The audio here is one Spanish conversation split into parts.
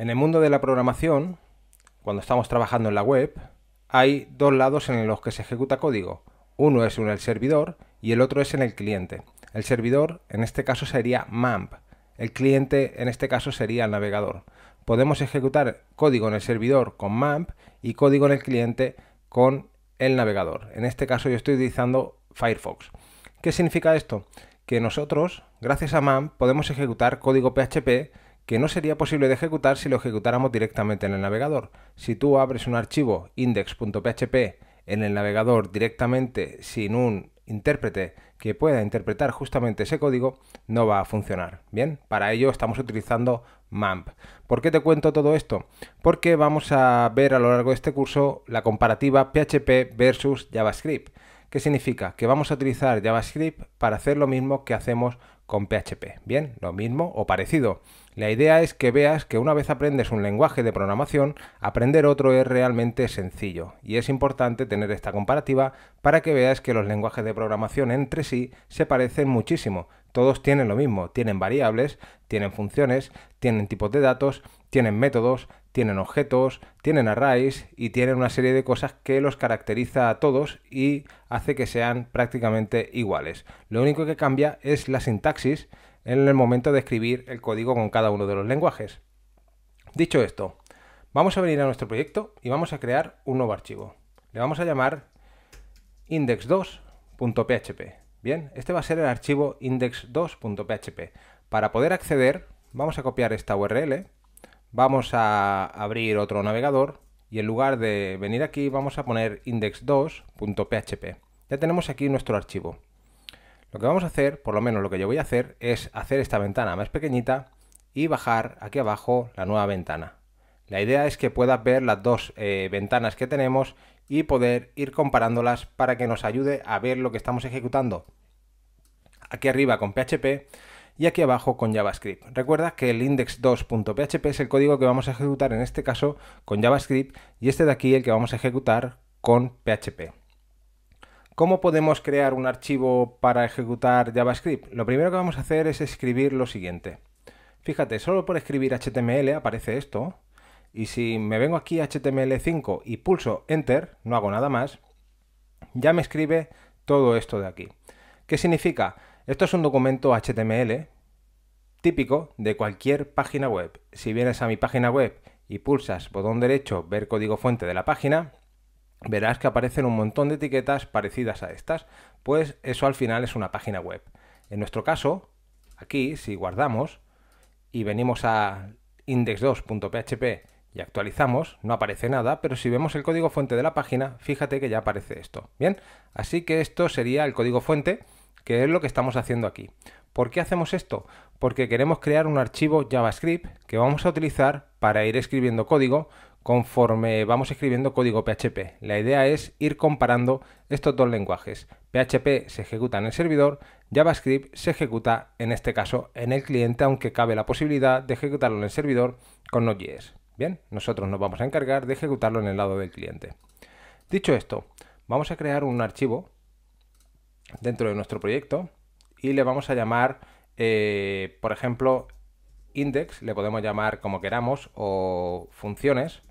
En el mundo de la programación, cuando estamos trabajando en la web, hay dos lados en los que se ejecuta código. Uno es en el servidor y el otro es en el cliente. El servidor en este caso sería MAMP. El cliente en este caso sería el navegador. Podemos ejecutar código en el servidor con MAMP y código en el cliente con el navegador. En este caso yo estoy utilizando Firefox. ¿Qué significa esto? Que nosotros, gracias a MAMP, podemos ejecutar código PHP que no sería posible de ejecutar si lo ejecutáramos directamente en el navegador. Si tú abres un archivo index.php en el navegador directamente sin un intérprete que pueda interpretar justamente ese código, no va a funcionar. Bien, para ello estamos utilizando MAMP. ¿Por qué te cuento todo esto? Porque vamos a ver a lo largo de este curso la comparativa PHP versus JavaScript. ¿Qué significa? Que vamos a utilizar JavaScript para hacer lo mismo que hacemos con PHP. Bien, lo mismo o parecido. La idea es que veas que una vez aprendes un lenguaje de programación, aprender otro es realmente sencillo. Y es importante tener esta comparativa para que veas que los lenguajes de programación entre sí se parecen muchísimo. Todos tienen lo mismo, tienen variables, tienen funciones, tienen tipos de datos, tienen métodos, tienen objetos, tienen arrays y tienen una serie de cosas que los caracteriza a todos y hace que sean prácticamente iguales. Lo único que cambia es la sintaxis en el momento de escribir el código con cada uno de los lenguajes. Dicho esto, vamos a venir a nuestro proyecto y vamos a crear un nuevo archivo. Le vamos a llamar index2.php. Bien, este va a ser el archivo index2.php. Para poder acceder, vamos a copiar esta URL vamos a abrir otro navegador y en lugar de venir aquí vamos a poner index2.php. Ya tenemos aquí nuestro archivo. Lo que vamos a hacer, por lo menos lo que yo voy a hacer, es hacer esta ventana más pequeñita y bajar aquí abajo la nueva ventana. La idea es que puedas ver las dos eh, ventanas que tenemos y poder ir comparándolas para que nos ayude a ver lo que estamos ejecutando aquí arriba con PHP y aquí abajo con JavaScript. Recuerda que el index2.php es el código que vamos a ejecutar en este caso con JavaScript y este de aquí el que vamos a ejecutar con PHP. ¿Cómo podemos crear un archivo para ejecutar JavaScript? Lo primero que vamos a hacer es escribir lo siguiente. Fíjate, solo por escribir HTML aparece esto. Y si me vengo aquí a HTML5 y pulso Enter, no hago nada más, ya me escribe todo esto de aquí. ¿Qué significa? Esto es un documento HTML típico de cualquier página web. Si vienes a mi página web y pulsas botón derecho ver código fuente de la página, verás que aparecen un montón de etiquetas parecidas a estas, pues eso al final es una página web. En nuestro caso, aquí si guardamos y venimos a index2.php y actualizamos, no aparece nada, pero si vemos el código fuente de la página, fíjate que ya aparece esto. Bien, así que esto sería el código fuente que es lo que estamos haciendo aquí. ¿Por qué hacemos esto? Porque queremos crear un archivo JavaScript que vamos a utilizar para ir escribiendo código conforme vamos escribiendo código PHP. La idea es ir comparando estos dos lenguajes. PHP se ejecuta en el servidor, JavaScript se ejecuta en este caso en el cliente, aunque cabe la posibilidad de ejecutarlo en el servidor con Node.js. Bien, nosotros nos vamos a encargar de ejecutarlo en el lado del cliente. Dicho esto, vamos a crear un archivo dentro de nuestro proyecto y le vamos a llamar, eh, por ejemplo, index, le podemos llamar como queramos, o funciones.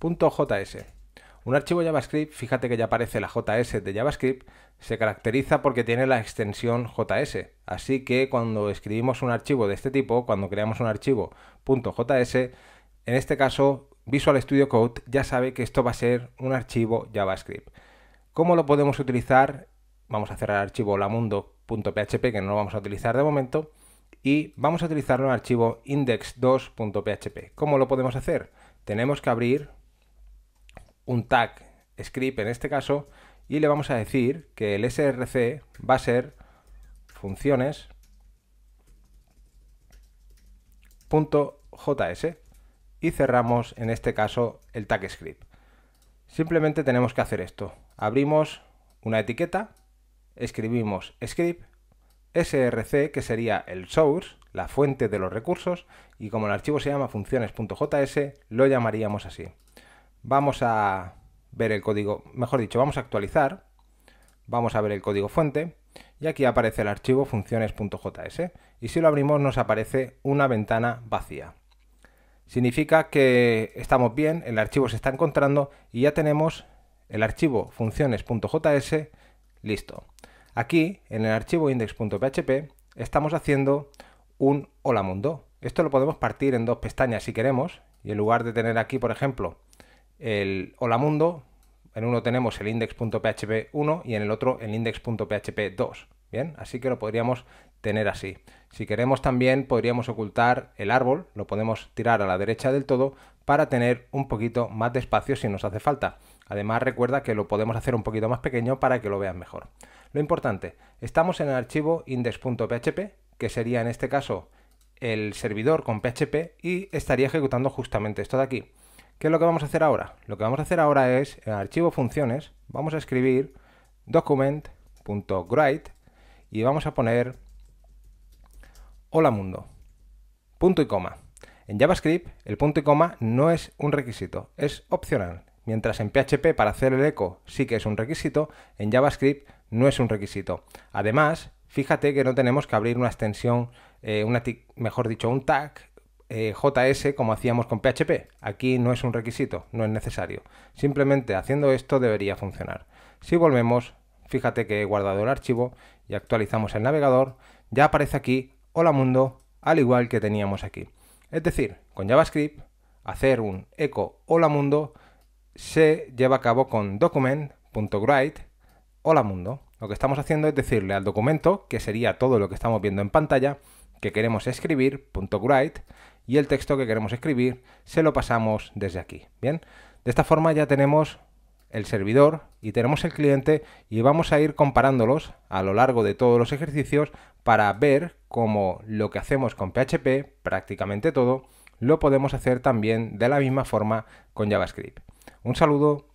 .js. Un archivo JavaScript, fíjate que ya aparece la JS de JavaScript, se caracteriza porque tiene la extensión JS. Así que cuando escribimos un archivo de este tipo, cuando creamos un archivo .js, en este caso Visual Studio Code ya sabe que esto va a ser un archivo JavaScript. ¿Cómo lo podemos utilizar? Vamos a cerrar el archivo lamundo.php que no lo vamos a utilizar de momento y vamos a utilizar un archivo index2.php. ¿Cómo lo podemos hacer? Tenemos que abrir un tag script en este caso y le vamos a decir que el src va a ser funciones.js y cerramos en este caso el tag script. Simplemente tenemos que hacer esto. Abrimos una etiqueta, escribimos script, src que sería el source, la fuente de los recursos y como el archivo se llama funciones.js lo llamaríamos así. Vamos a ver el código, mejor dicho, vamos a actualizar, vamos a ver el código fuente y aquí aparece el archivo funciones.js y si lo abrimos nos aparece una ventana vacía significa que estamos bien, el archivo se está encontrando y ya tenemos el archivo funciones.js listo. Aquí, en el archivo index.php, estamos haciendo un hola mundo. Esto lo podemos partir en dos pestañas si queremos y en lugar de tener aquí, por ejemplo, el hola mundo, en uno tenemos el index.php 1 y en el otro el index.php 2. Bien, así que lo podríamos tener así. Si queremos también podríamos ocultar el árbol, lo podemos tirar a la derecha del todo para tener un poquito más de espacio si nos hace falta. Además recuerda que lo podemos hacer un poquito más pequeño para que lo vean mejor. Lo importante, estamos en el archivo index.php, que sería en este caso el servidor con PHP y estaría ejecutando justamente esto de aquí. ¿Qué es lo que vamos a hacer ahora? Lo que vamos a hacer ahora es, en el archivo funciones, vamos a escribir document.write y vamos a poner Hola mundo. Punto y coma. En JavaScript, el punto y coma no es un requisito, es opcional. Mientras en PHP para hacer el eco sí que es un requisito, en JavaScript no es un requisito. Además, fíjate que no tenemos que abrir una extensión, eh, una mejor dicho, un tag eh, JS como hacíamos con PHP. Aquí no es un requisito, no es necesario. Simplemente haciendo esto debería funcionar. Si volvemos, fíjate que he guardado el archivo y actualizamos el navegador, ya aparece aquí hola mundo, al igual que teníamos aquí. Es decir, con JavaScript, hacer un eco hola mundo se lleva a cabo con document.write hola mundo. Lo que estamos haciendo es decirle al documento, que sería todo lo que estamos viendo en pantalla, que queremos escribir, .write, y el texto que queremos escribir se lo pasamos desde aquí. Bien, de esta forma ya tenemos el servidor y tenemos el cliente y vamos a ir comparándolos a lo largo de todos los ejercicios para ver cómo lo que hacemos con PHP, prácticamente todo, lo podemos hacer también de la misma forma con JavaScript. Un saludo.